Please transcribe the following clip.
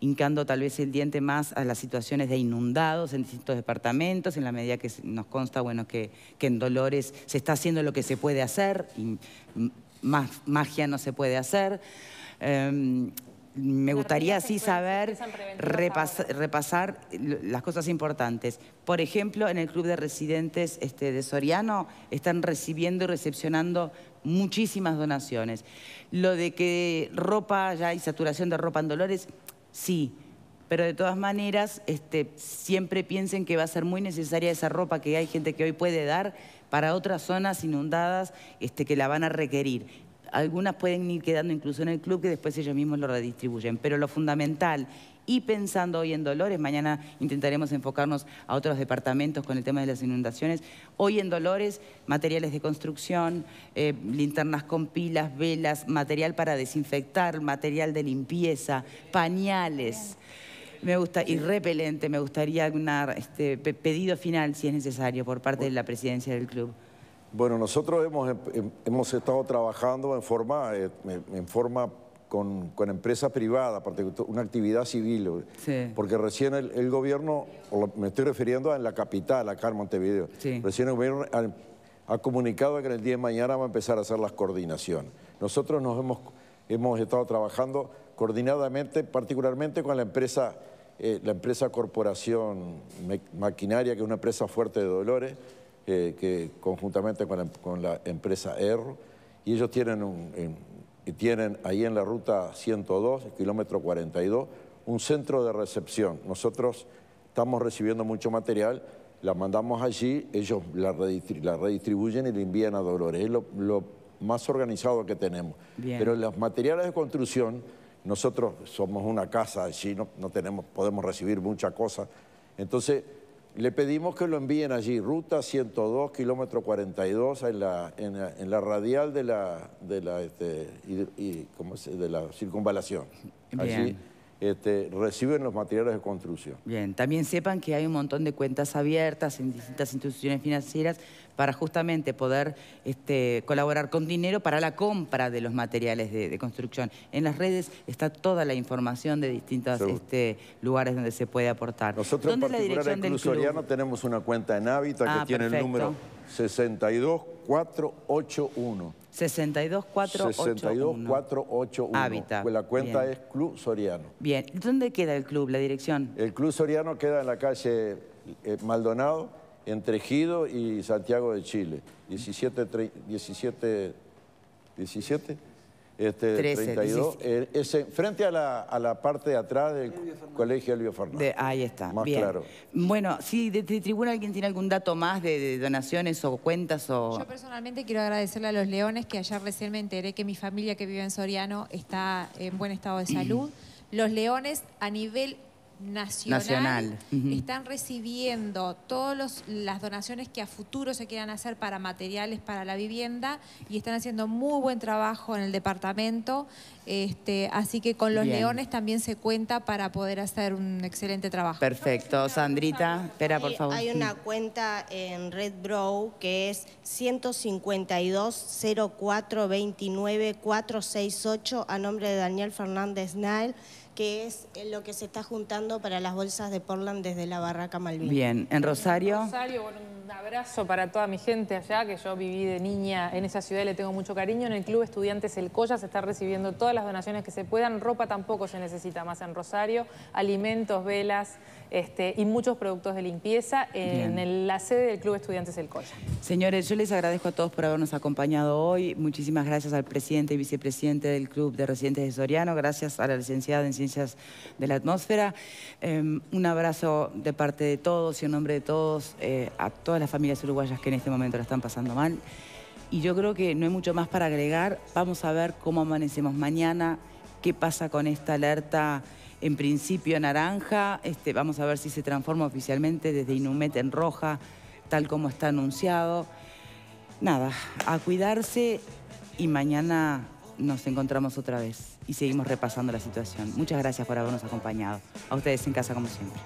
hincando tal vez el diente más a las situaciones de inundados en distintos departamentos, en la medida que nos consta bueno, que, en Dolores se está haciendo lo que se puede hacer, y más magia no se puede hacer. Em, me gustaría así saber repasar las cosas importantes. Por ejemplo, en el Club de Residentes este, de Soriano están recibiendo y recepcionando muchísimas donaciones. Lo de que ropa, ya hay saturación de ropa en Dolores, sí. Pero de todas maneras, este, siempre piensen que va a ser muy necesaria esa ropa que hay gente que hoy puede dar para otras zonas inundadas este, que la van a requerir algunas pueden ir quedando incluso en el club que después ellos mismos lo redistribuyen. Pero lo fundamental, y pensando hoy en Dolores, mañana intentaremos enfocarnos a otros departamentos con el tema de las inundaciones, hoy en Dolores, materiales de construcción, eh, linternas con pilas, velas, material para desinfectar, material de limpieza, pañales. Me gusta, y repelente, me gustaría un este, pedido final, si es necesario, por parte de la presidencia del club. Bueno, nosotros em, em, hemos, estado trabajando en forma, eh, en forma con, con empresas privadas, una actividad civil, eh, porque recién el, gobierno, me estoy refiriendo a en la capital, acá en Montevideo, recién el gobierno ha, comunicado que en el día de mañana va a empezar a hacer las coordinaciones. Nosotros nos hemos, estado trabajando coordinadamente, particularmente con la empresa, eh, la empresa Corporación Maquinaria, que es una empresa fuerte de Dolores, que, conjuntamente con la, empresa Erro, y ellos tienen, un, tienen ahí en la ruta 102, kilómetro 42, un centro de recepción. Nosotros estamos recibiendo mucho material, la mandamos allí, ellos la, redistribuyen y la envían a Dolores. Es lo, más organizado que tenemos. Pero los materiales de construcción, nosotros somos una casa allí, no, no tenemos, podemos recibir mucha cosa. Entonces, le pedimos que lo envíen allí, ruta 102, kilómetro 42, en la, en la, radial de la, de la, este, de la circunvalación. Este, reciben los materiales de construcción. Bien, también sepan que hay un montón de cuentas abiertas en distintas instituciones financieras para justamente poder este, colaborar con dinero para la compra de los materiales de, construcción. En las redes está toda la información de distintos este, lugares donde se puede aportar. Nosotros ¿Dónde en particular la dirección en Cruz Soriano tenemos una cuenta en Hábitat que ah, tiene el número 62481. 62481. 62481. la cuenta es Club Soriano. Bien, ¿dónde queda el club, la dirección? El Club Soriano queda en la calle eh, Maldonado, entre Gido y Santiago de Chile. 17... 17 17 este, 32, eh, frente a la, parte de atrás del Colegio Elvio Fernández. ahí está, más claro. Bueno, si desde el tribuna alguien tiene algún dato más de, donaciones o cuentas o... Yo personalmente quiero agradecerle a los Leones que ayer recién me enteré que mi familia que vive en Soriano está en buen estado de salud. los Leones a nivel Nacional, están recibiendo todas las donaciones que a futuro se quieran hacer para materiales para la vivienda y están haciendo muy buen trabajo en el departamento. Este, así que con los leones también se cuenta para poder hacer un excelente trabajo. Perfecto. Sandrita, espera por favor. Hay una cuenta en Red Brow que es 152 04 a nombre de Daniel Fernández Nael que es eh, lo que se está juntando para las bolsas de Portland desde la Barraca Malvin. Bien, ¿en Rosario? Un abrazo para toda mi gente allá, que yo viví de niña en esa ciudad y le tengo mucho cariño. En el Club Estudiantes El Colla se está recibiendo todas las donaciones que se puedan. Ropa tampoco se necesita más en Rosario. Alimentos, velas este, y muchos productos de limpieza en la sede del Club Estudiantes El Colla. Señores, yo les agradezco a todos por habernos acompañado hoy. Muchísimas gracias al presidente y vicepresidente del Club de Residentes de Soriano. Gracias a la licenciada en Ciencias de la Atmósfera. Em, un abrazo de parte de todos y en nombre de todos eh, a todas las familias uruguayas que en este momento la están pasando mal. Y yo creo que no hay mucho más para agregar. Vamos a ver cómo amanecemos mañana, qué pasa con esta alerta en principio naranja. Este, vamos a ver si se transforma oficialmente desde Inumet en roja, tal como está anunciado. Nada, a cuidarse y mañana nos encontramos otra vez y seguimos repasando la situación. Muchas gracias por habernos acompañado. A ustedes en casa como siempre.